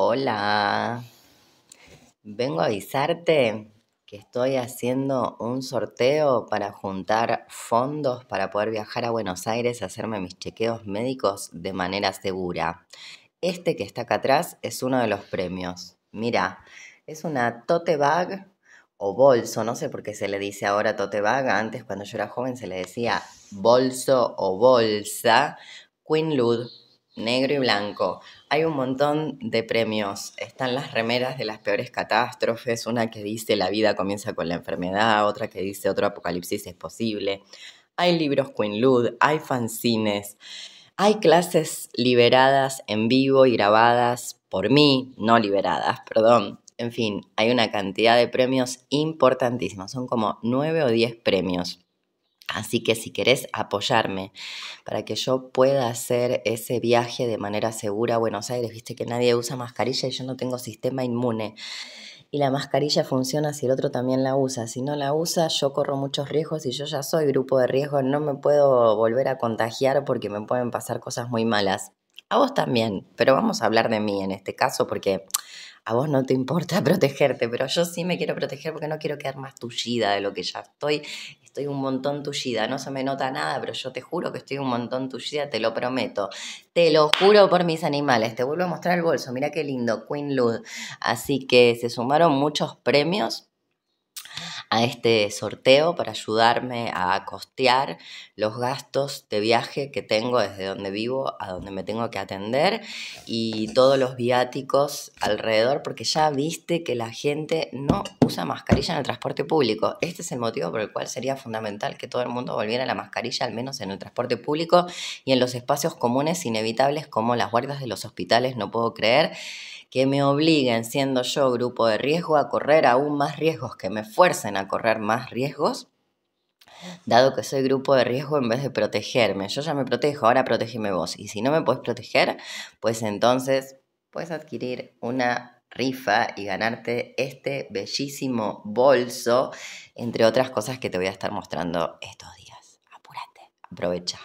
Hola, vengo a avisarte que estoy haciendo un sorteo para juntar fondos para poder viajar a Buenos Aires a hacerme mis chequeos médicos de manera segura. Este que está acá atrás es uno de los premios. Mira, es una tote bag o bolso, no sé por qué se le dice ahora tote bag, antes cuando yo era joven se le decía bolso o bolsa, Queen Lud negro y blanco. Hay un montón de premios. Están las remeras de las peores catástrofes, una que dice la vida comienza con la enfermedad, otra que dice otro apocalipsis es posible. Hay libros Queen hay fanzines, hay clases liberadas en vivo y grabadas por mí, no liberadas, perdón. En fin, hay una cantidad de premios importantísimos, son como nueve o diez premios. Así que si querés apoyarme para que yo pueda hacer ese viaje de manera segura a Buenos Aires, viste que nadie usa mascarilla y yo no tengo sistema inmune. Y la mascarilla funciona si el otro también la usa. Si no la usa, yo corro muchos riesgos y yo ya soy grupo de riesgo, no me puedo volver a contagiar porque me pueden pasar cosas muy malas. A vos también, pero vamos a hablar de mí en este caso porque a vos no te importa protegerte, pero yo sí me quiero proteger porque no quiero quedar más tullida de lo que ya estoy. Estoy un montón tullida, no se me nota nada, pero yo te juro que estoy un montón tullida, te lo prometo. Te lo juro por mis animales. Te vuelvo a mostrar el bolso, mira qué lindo, Queen Lud. Así que se sumaron muchos premios a este sorteo para ayudarme a costear los gastos de viaje que tengo desde donde vivo a donde me tengo que atender y todos los viáticos alrededor, porque ya viste que la gente no usa mascarilla en el transporte público. Este es el motivo por el cual sería fundamental que todo el mundo volviera a la mascarilla, al menos en el transporte público y en los espacios comunes inevitables como las guardias de los hospitales, no puedo creer que me obliguen, siendo yo grupo de riesgo, a correr aún más riesgos, que me fuercen a correr más riesgos, dado que soy grupo de riesgo en vez de protegerme. Yo ya me protejo, ahora protégeme vos. Y si no me podés proteger, pues entonces puedes adquirir una rifa y ganarte este bellísimo bolso, entre otras cosas que te voy a estar mostrando estos días. Apúrate, aprovecha.